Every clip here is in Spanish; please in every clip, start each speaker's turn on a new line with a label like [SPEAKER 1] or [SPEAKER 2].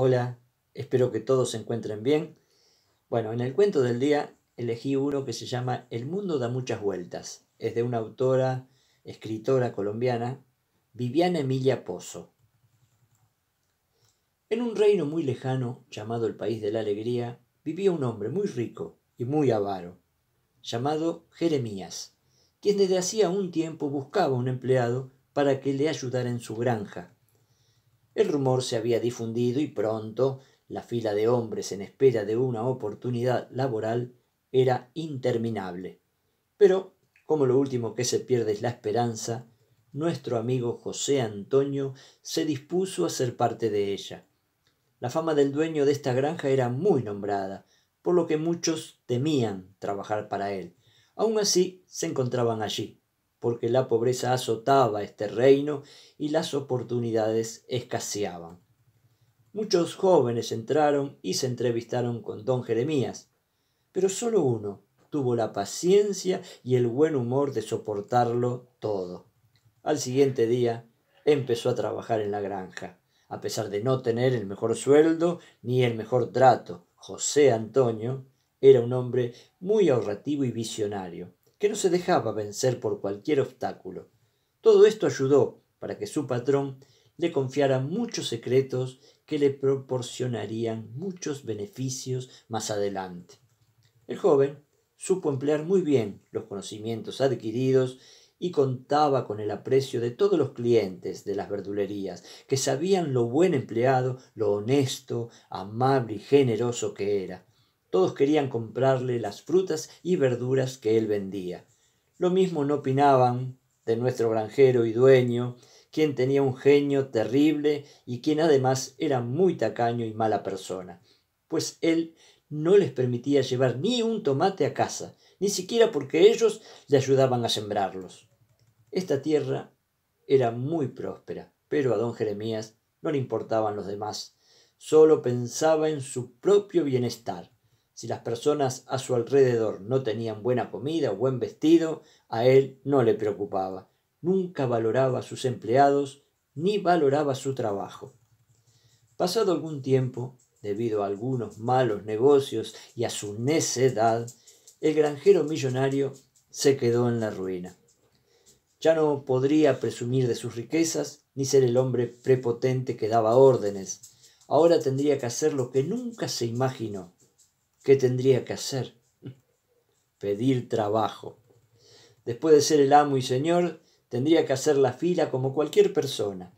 [SPEAKER 1] Hola, espero que todos se encuentren bien. Bueno, en el cuento del día elegí uno que se llama El mundo da muchas vueltas. Es de una autora, escritora colombiana, Viviana Emilia Pozo. En un reino muy lejano, llamado el País de la Alegría, vivía un hombre muy rico y muy avaro, llamado Jeremías, quien desde hacía un tiempo buscaba un empleado para que le ayudara en su granja, el rumor se había difundido y pronto la fila de hombres en espera de una oportunidad laboral era interminable. Pero, como lo último que se pierde es la esperanza, nuestro amigo José Antonio se dispuso a ser parte de ella. La fama del dueño de esta granja era muy nombrada, por lo que muchos temían trabajar para él. Aun así, se encontraban allí, porque la pobreza azotaba este reino y las oportunidades escaseaban. Muchos jóvenes entraron y se entrevistaron con don Jeremías, pero solo uno tuvo la paciencia y el buen humor de soportarlo todo. Al siguiente día empezó a trabajar en la granja, a pesar de no tener el mejor sueldo ni el mejor trato. José Antonio era un hombre muy ahorrativo y visionario que no se dejaba vencer por cualquier obstáculo. Todo esto ayudó para que su patrón le confiara muchos secretos que le proporcionarían muchos beneficios más adelante. El joven supo emplear muy bien los conocimientos adquiridos y contaba con el aprecio de todos los clientes de las verdulerías, que sabían lo buen empleado, lo honesto, amable y generoso que era. Todos querían comprarle las frutas y verduras que él vendía. Lo mismo no opinaban de nuestro granjero y dueño, quien tenía un genio terrible y quien además era muy tacaño y mala persona, pues él no les permitía llevar ni un tomate a casa, ni siquiera porque ellos le ayudaban a sembrarlos. Esta tierra era muy próspera, pero a don Jeremías no le importaban los demás, solo pensaba en su propio bienestar. Si las personas a su alrededor no tenían buena comida o buen vestido, a él no le preocupaba. Nunca valoraba a sus empleados ni valoraba su trabajo. Pasado algún tiempo, debido a algunos malos negocios y a su necedad, el granjero millonario se quedó en la ruina. Ya no podría presumir de sus riquezas ni ser el hombre prepotente que daba órdenes. Ahora tendría que hacer lo que nunca se imaginó, ¿Qué tendría que hacer? Pedir trabajo. Después de ser el amo y señor, tendría que hacer la fila como cualquier persona.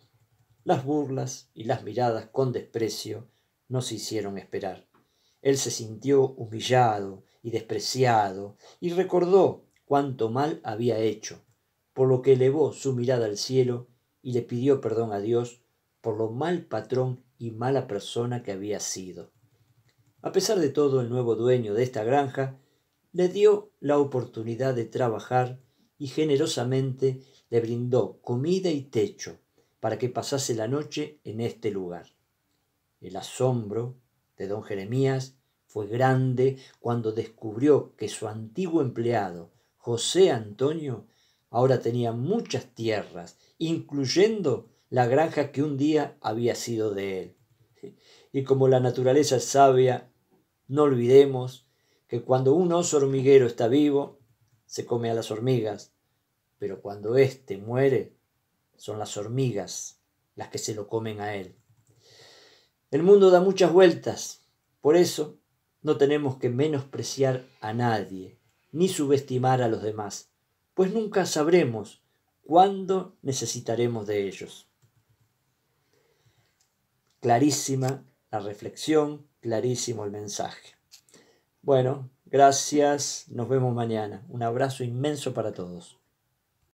[SPEAKER 1] Las burlas y las miradas con desprecio no se hicieron esperar. Él se sintió humillado y despreciado y recordó cuánto mal había hecho, por lo que elevó su mirada al cielo y le pidió perdón a Dios por lo mal patrón y mala persona que había sido. A pesar de todo, el nuevo dueño de esta granja le dio la oportunidad de trabajar y generosamente le brindó comida y techo para que pasase la noche en este lugar. El asombro de don Jeremías fue grande cuando descubrió que su antiguo empleado, José Antonio, ahora tenía muchas tierras, incluyendo la granja que un día había sido de él. Y como la naturaleza sabia no olvidemos que cuando un oso hormiguero está vivo, se come a las hormigas, pero cuando éste muere, son las hormigas las que se lo comen a él. El mundo da muchas vueltas, por eso no tenemos que menospreciar a nadie, ni subestimar a los demás, pues nunca sabremos cuándo necesitaremos de ellos. Clarísima la reflexión clarísimo el mensaje. Bueno, gracias, nos vemos mañana. Un abrazo inmenso para todos.